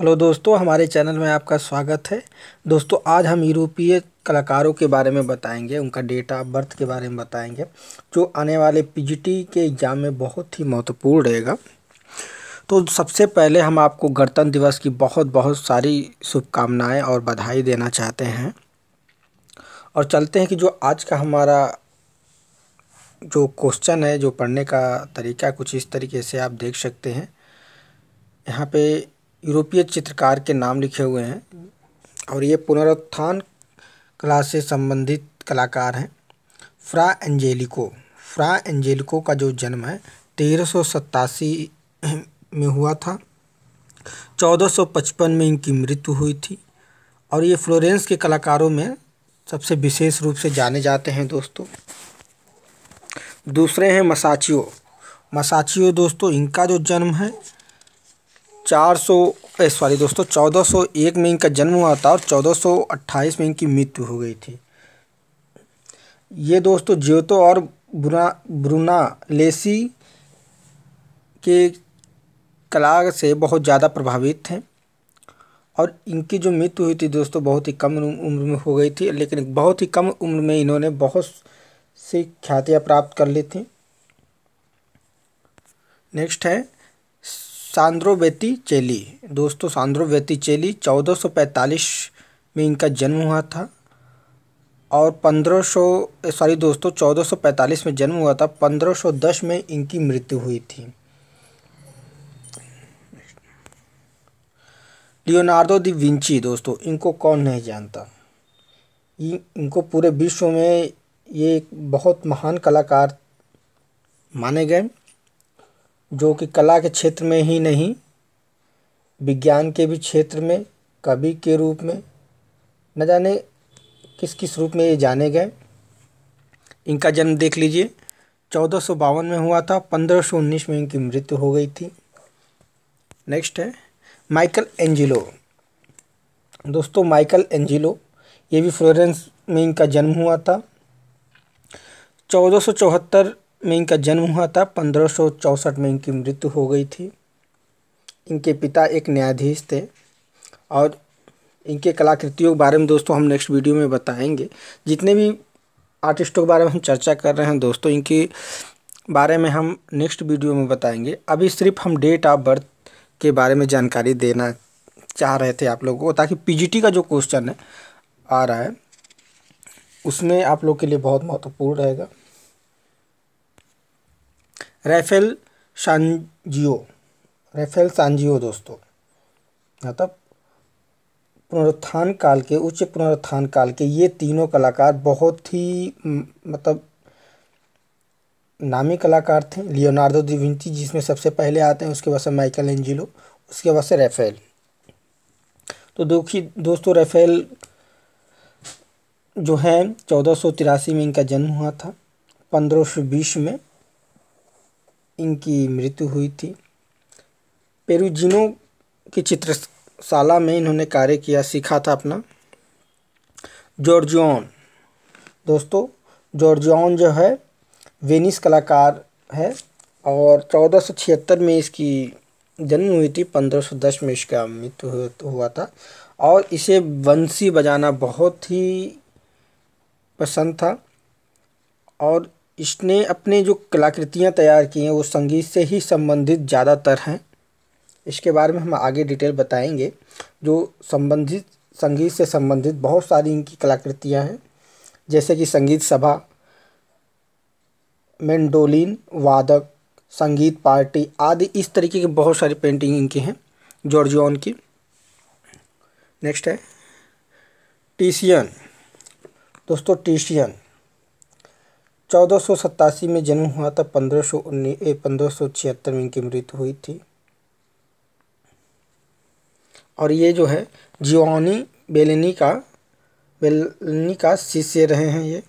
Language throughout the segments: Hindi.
हेलो दोस्तों हमारे चैनल में आपका स्वागत है दोस्तों आज हम यूरोपीय कलाकारों के बारे में बताएंगे उनका डेट ऑफ बर्थ के बारे में बताएंगे जो आने वाले पी के एग्ज़ाम में बहुत ही महत्वपूर्ण रहेगा तो सबसे पहले हम आपको गणतंत्र दिवस की बहुत बहुत सारी शुभकामनाएं और बधाई देना चाहते हैं और चलते हैं कि जो आज का हमारा जो क्वेश्चन है जो पढ़ने का तरीका कुछ इस तरीके से आप देख सकते हैं यहाँ पे यूरोपीय चित्रकार के नाम लिखे हुए हैं और ये पुनरुत्थान कला से संबंधित कलाकार हैं फ्रा एंजेलिको फ्रा एंजेलिको का जो जन्म है तेरह सौ में हुआ था चौदह सौ पचपन में इनकी मृत्यु हुई थी और ये फ्लोरेंस के कलाकारों में सबसे विशेष रूप से जाने जाते हैं दोस्तों दूसरे हैं मसाचियो मसाचियो दोस्तों इनका जो जन्म है चार सौ सॉरी दोस्तों चौदह सौ एक में इनका जन्म हुआ था और चौदह सौ अट्ठाईस में इनकी मृत्यु हो गई थी ये दोस्तों ज्योतो और बुना ब्रुना लेसी के कला से बहुत ज़्यादा प्रभावित थे और इनकी जो मृत्यु हुई थी दोस्तों बहुत ही कम उम्र में हो गई थी लेकिन बहुत ही कम उम्र में इन्होंने बहुत सी ख्यातियाँ प्राप्त कर ली थी नेक्स्ट है सांद्रोवेती चेली दोस्तों सांद्रोवेती चेली 1445 में इनका जन्म हुआ था और 1500 सॉरी दोस्तों 1445 में जन्म हुआ था 1510 में इनकी मृत्यु हुई थी लियोनार्डो दी विंची दोस्तों इनको कौन नहीं जानता इनको पूरे विश्व में ये एक बहुत महान कलाकार माने गए जो कि कला के क्षेत्र में ही नहीं विज्ञान के भी क्षेत्र में कवि के रूप में न जाने किस किस रूप में ये जाने गए इनका जन्म देख लीजिए चौदह सौ बावन में हुआ था पंद्रह सौ उन्नीस में इनकी मृत्यु हो गई थी नेक्स्ट है माइकल एंजिलो दोस्तों माइकल एंजिलो ये भी फ्लोरेंस में इनका जन्म हुआ था चौदह सौ चौहत्तर में इनका जन्म हुआ था पंद्रह में इनकी मृत्यु हो गई थी इनके पिता एक न्यायाधीश थे और इनके कलाकृतियों के बारे में दोस्तों हम नेक्स्ट वीडियो में बताएंगे जितने भी आर्टिस्टों के बारे में हम चर्चा कर रहे हैं दोस्तों इनके बारे में हम नेक्स्ट वीडियो में बताएंगे अभी सिर्फ हम डेट ऑफ बर्थ के बारे में जानकारी देना चाह रहे थे आप लोगों को ताकि पी का जो क्वेश्चन है आ रहा है उसमें आप लोग के लिए बहुत महत्वपूर्ण रहेगा रेफेल शांजियो रेफेल सांजियो दोस्तों मतलब पुनरुत्थान काल के उच्च पुनरुत्थान काल के ये तीनों कलाकार बहुत ही मतलब नामी कलाकार थे लियोनार्डो डिविंची जिसमें सबसे पहले आते हैं उसके बाद से माइकल एंजिलो उसके बाद से रेफेल तो दुखी दोस्तों रेफेल जो है चौदह सौ तिरासी में इनका जन्म हुआ था पंद्रह सौ बीस में इनकी मृत्यु हुई थी पेरुजिनो की चित्रशाला में इन्होंने कार्य किया सीखा था अपना जॉर्जियन दोस्तों जॉर्जियन जो है वेनिस कलाकार है और चौदह सौ छिहत्तर में इसकी जन्म हुई थी पंद्रह सौ दस में इसका मृत्यु हुआ था और इसे बंसी बजाना बहुत ही पसंद था और इसने अपने जो कलाकृतियाँ तैयार की हैं वो संगीत से ही संबंधित ज़्यादातर हैं इसके बारे में हम आगे डिटेल बताएँगे जो संबंधित संगीत से संबंधित बहुत सारी इनकी कलाकृतियाँ हैं जैसे कि संगीत सभा मेंडोलिन वादक संगीत पार्टी आदि इस तरीके की बहुत सारी पेंटिंग इनकी हैं जॉर्जियन की नेक्स्ट है टीसियन दोस्तों टीसियन चौदह सौ में जन्म हुआ था पंद्रह सौ उन्नीस पंद्रह सौ छिहत्तर में इनकी मृत्यु हुई थी और ये जो है जीवानी बेलनी का बेलनी का शिष्य रहे हैं ये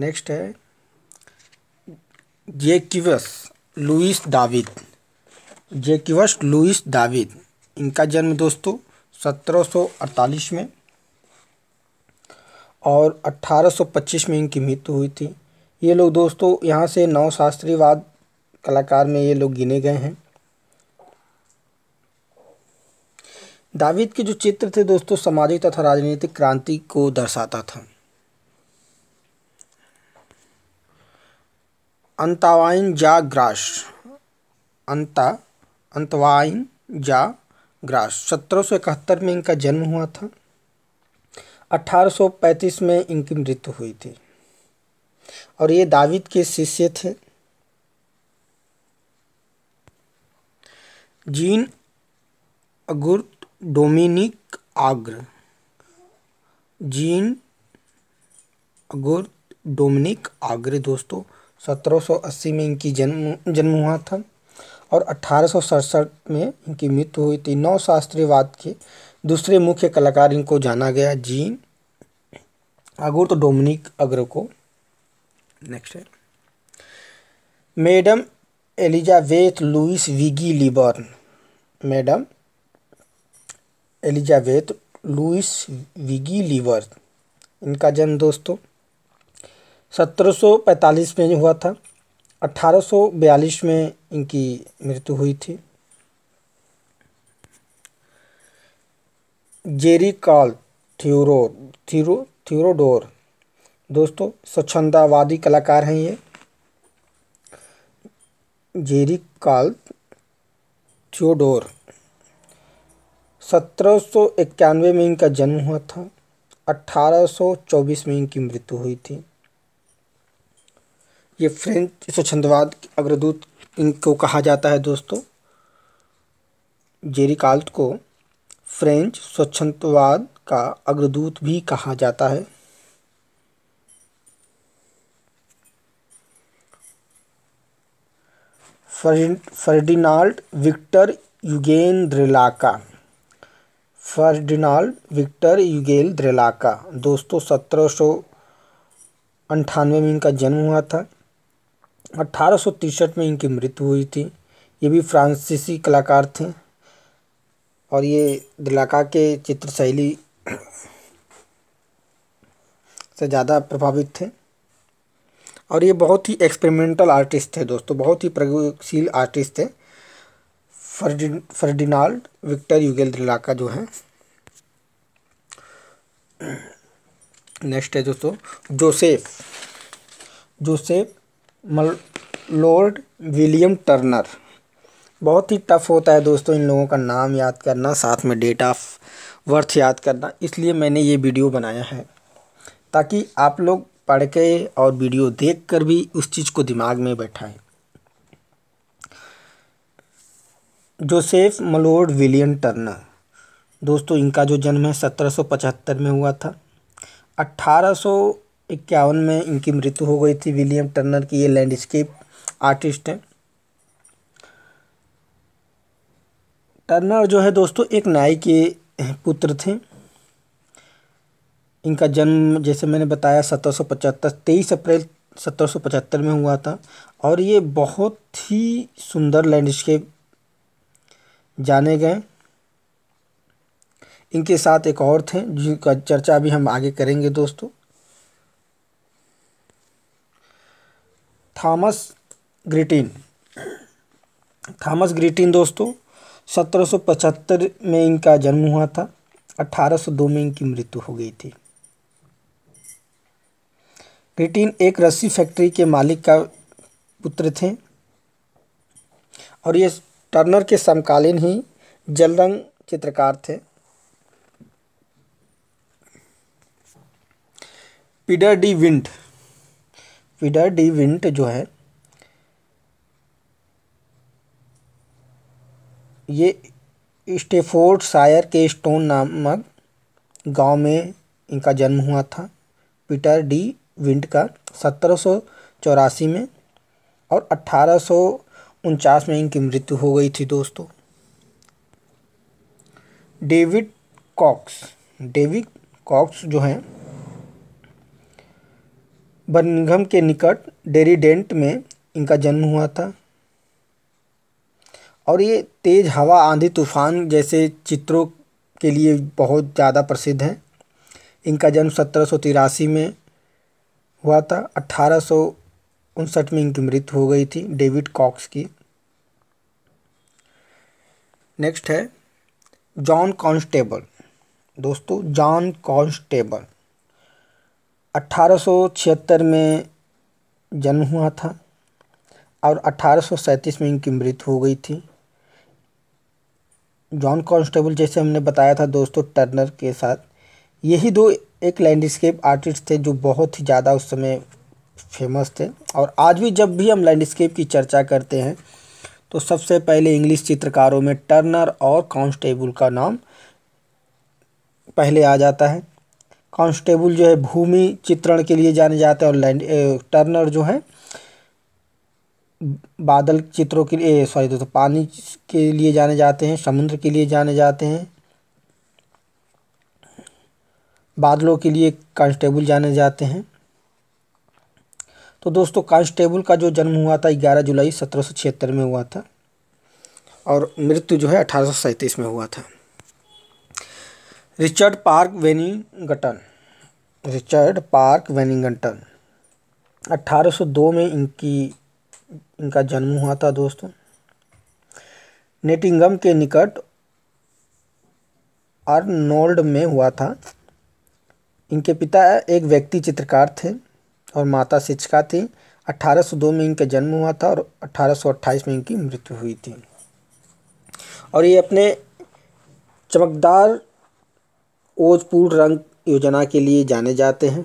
नेक्स्ट है Jacques Louis David Jacques Louis David इनका जन्म दोस्तों 1748 में और 1825 में इनकी मृत्यु हुई थी ये लोग दोस्तों यहाँ से नौ शास्त्रीवाद कलाकार में ये लोग गिने गए हैं दाविद के जो चित्र थे दोस्तों सामाजिक तथा राजनीतिक क्रांति को दर्शाता था अंतावाइन जा ग्रास अंता अंतवाइन जा ग्रास सत्रह में इनका जन्म हुआ था 1835 में इनकी मृत्यु हुई थी और ये दाविद के शिष्य थे Jean Auguste Dominique Ingres Jean Auguste Dominique Ingres दोस्तों 1780 में इनकी जन्म जन्म हुआ था और अठारह में इनकी मृत्यु हुई थी नौ वाद के दूसरे मुख्य कलाकार इनको जाना गया जी अगुर तो डोमिनिक अग्र को नेक्स्ट है madam Elisabeth Louise Vigee Lebrun madam Elisabeth Louise Vigee Lebrun इनका जन्म दोस्तों 1745 में हुआ था 1842 में इनकी मृत्यु हुई थी जेरी कॉल थ्यूरो थ्यूरो थ्यूरोडोर दोस्तों स्वच्छंदावादी कलाकार हैं ये जेरी कॉल थ्योडोर सत्रह सौ इक्यानवे में इनका जन्म हुआ था 1824 में इनकी मृत्यु हुई थी ये फ्रेंच स्वच्छंदवाद अग्रदूत इनको कहा जाता है दोस्तों जेरी काल्ट को फ्रेंच स्वच्छंदवाद का अग्रदूत भी कहा जाता है Ferdinand Victor Eugene Delacroix Ferdinand Victor युगेल द्रिलाका दोस्तों सत्रह सौ अंठानवे में इनका जन्म हुआ था अठारह सौ तिरसठ में इनकी मृत्यु हुई थी ये भी फ्रांसीसी कलाकार थे और ये दिलाका के चित्र शैली से ज़्यादा प्रभावित थे और ये बहुत ही एक्सपेरिमेंटल आर्टिस्ट थे दोस्तों बहुत ही प्रयोगशील आर्टिस्ट थे फर्डि फर्डिनाल्ड विक्टर युगेल दिलाका जो है नेक्स्ट है दोस्तों Joseph Joseph Mallord William Turner बहुत ही टफ़ होता है दोस्तों इन लोगों का नाम याद करना साथ में डेट ऑफ बर्थ याद करना इसलिए मैंने ये वीडियो बनाया है ताकि आप लोग पढ़ के और वीडियो देख कर भी उस चीज़ को दिमाग में बैठाएं जोसेफ मलोड विलियन टर्नर दोस्तों इनका जो जन्म है सत्रह में हुआ था अट्ठारह में इनकी मृत्यु हो गई थी विलियम टर्नर की ये लैंडस्केप आर्टिस्ट हैं टर्नर जो है दोस्तों एक नाई के पुत्र थे इनका जन्म जैसे मैंने बताया सत्रह सौ पचहत्तर तेईस अप्रैल सत्रह सौ पचहत्तर में हुआ था और ये बहुत ही सुंदर लैंडस्केप जाने गए इनके साथ एक और थे जिनका चर्चा भी हम आगे करेंगे दोस्तों थॉमस ग्रिटिन थॉमस ग्रिटिन दोस्तों 1775 में इनका जन्म हुआ था 1802 में इनकी मृत्यु हो गई थी ग्रिटिन एक रस्सी फैक्ट्री के मालिक का पुत्र थे और ये टर्नर के समकालीन ही जलरंग चित्रकार थे पीडर डी विंट पीडर डी विंट जो है ये स्टेफोर्ड शायर के स्टोन नामक गांव में इनका जन्म हुआ था पीटर डी विंट का सत्रह में और अट्ठारह में इनकी मृत्यु हो गई थी दोस्तों डेविड कॉक्स डेविड कॉक्स जो हैं बर्निंगम के निकट डेरीडेंट में इनका जन्म हुआ था और ये तेज़ हवा आंधी तूफ़ान जैसे चित्रों के लिए बहुत ज़्यादा प्रसिद्ध हैं इनका जन्म सत्रह सौ तिरासी में हुआ था अट्ठारह सौ उनसठ में इनकी मृत्यु हो गई थी डेविड कॉक्स की नेक्स्ट है जॉन कॉन्स्टेबल दोस्तों जॉन कॉन्स्टेबल 1876 में जन्म हुआ था और अट्ठारह में इनकी मृत्यु हो गई थी जॉन कॉन्स्टेबल जैसे हमने बताया था दोस्तों टर्नर के साथ यही दो एक लैंडस्केप आर्टिस्ट थे जो बहुत ही ज़्यादा उस समय फेमस थे और आज भी जब भी हम लैंडस्केप की चर्चा करते हैं तो सबसे पहले इंग्लिश चित्रकारों में टर्नर और कॉन्स्टेबल का नाम पहले आ जाता है कांस्टेबल जो है भूमि चित्रण के लिए जाने जाते हैं और लैंड टर्नर जो है बादल चित्रों के लिए सॉरी दोस्तों तो पानी के लिए जाने जाते हैं समुद्र के लिए जाने जाते हैं बादलों के लिए कांस्टेबल जाने जाते हैं तो दोस्तों कांस्टेबल का जो जन्म हुआ था ग्यारह जुलाई सत्रह में हुआ था और मृत्यु जो है अठारह में हुआ था Richard Parkes Bonington Richard Parkes Bonington 1802 में इनकी इनका जन्म हुआ था दोस्तों नेटिंगम के निकट आर्नोल्ड में हुआ था इनके पिता एक व्यक्ति चित्रकार थे और माता शिक्षिका थी 1802 में इनका जन्म हुआ था और 1828 में इनकी मृत्यु हुई थी और ये अपने चमकदार ओजपूर्ण रंग योजना के लिए जाने जाते हैं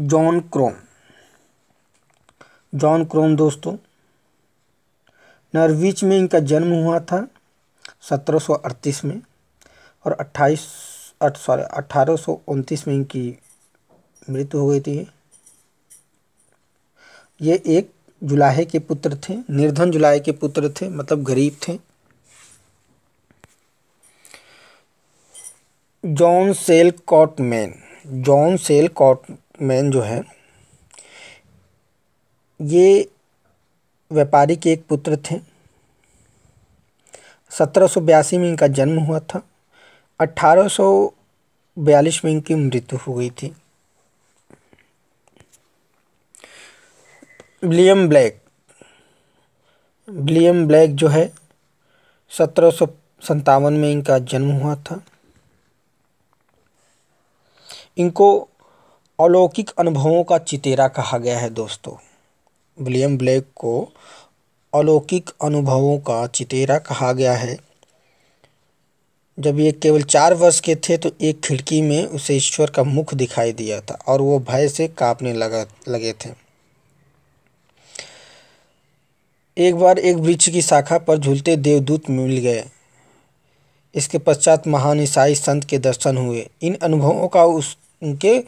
जॉन क्रोम जॉन क्रोम दोस्तों नॉर्विच में इनका जन्म हुआ था 1738 में और 28 सॉरी अट्ठारह में इनकी मृत्यु हो गई थी ये एक जुलाहे के पुत्र थे निर्धन जुलाहे के पुत्र थे मतलब गरीब थे John Sell Cotman John Sell Cotman जो है ये व्यापारी के एक पुत्र थे सत्रह में इनका जन्म हुआ था अठारह में इनकी मृत्यु हो गई थी विलियम ब्लैक विलियम ब्लैक जो है सत्रह में इनका जन्म हुआ था इनको अलौकिक अनुभवों का चितेरा कहा गया है दोस्तों विलियम ब्लेक को अलौकिक अनुभवों का चितेरा कहा गया है जब ये केवल चार वर्ष के थे तो एक खिड़की में उसे ईश्वर का मुख दिखाई दिया था और वो भय से कांपने लगा लगे थे एक बार एक वृक्ष की शाखा पर झूलते देवदूत मिल गए इसके पश्चात महान ईसाई संत के दर्शन हुए इन अनुभवों का उस उनके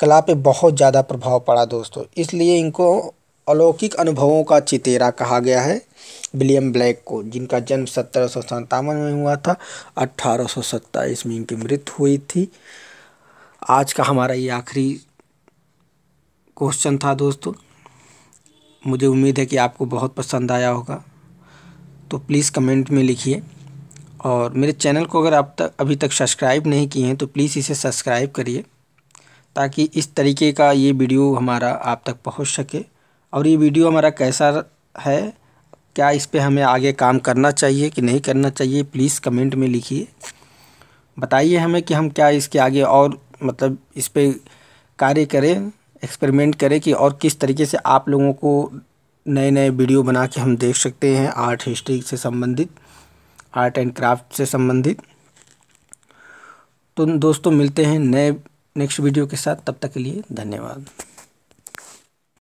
कला पे बहुत ज़्यादा प्रभाव पड़ा दोस्तों इसलिए इनको अलौकिक अनुभवों का चितेरा कहा गया है विलियम ब्लैक को जिनका जन्म सत्रह सौ सत्तावन में हुआ था अट्ठारह सौ सत्ताईस में इनकी मृत्यु हुई थी आज का हमारा ये आखिरी क्वेश्चन था दोस्तों मुझे उम्मीद है कि आपको बहुत पसंद आया होगा तो प्लीज़ कमेंट में लिखिए और मेरे चैनल को अगर आप तक अभी तक सब्सक्राइब नहीं किए हैं तो प्लीज़ इसे सब्सक्राइब करिए ताकि इस तरीके का ये वीडियो हमारा आप तक पहुंच सके और ये वीडियो हमारा कैसा है क्या इस पर हमें आगे काम करना चाहिए कि नहीं करना चाहिए प्लीज़ कमेंट में लिखिए बताइए हमें कि हम क्या इसके आगे और मतलब इस पर कार्य करें एक्सपेरिमेंट करें कि और किस तरीके से आप लोगों को नए नए वीडियो बना के हम देख सकते हैं आर्ट हिस्ट्री से संबंधित आर्ट एंड क्राफ्ट से संबंधित तो दोस्तों मिलते हैं नए नेक्स्ट वीडियो के साथ तब तक के लिए धन्यवाद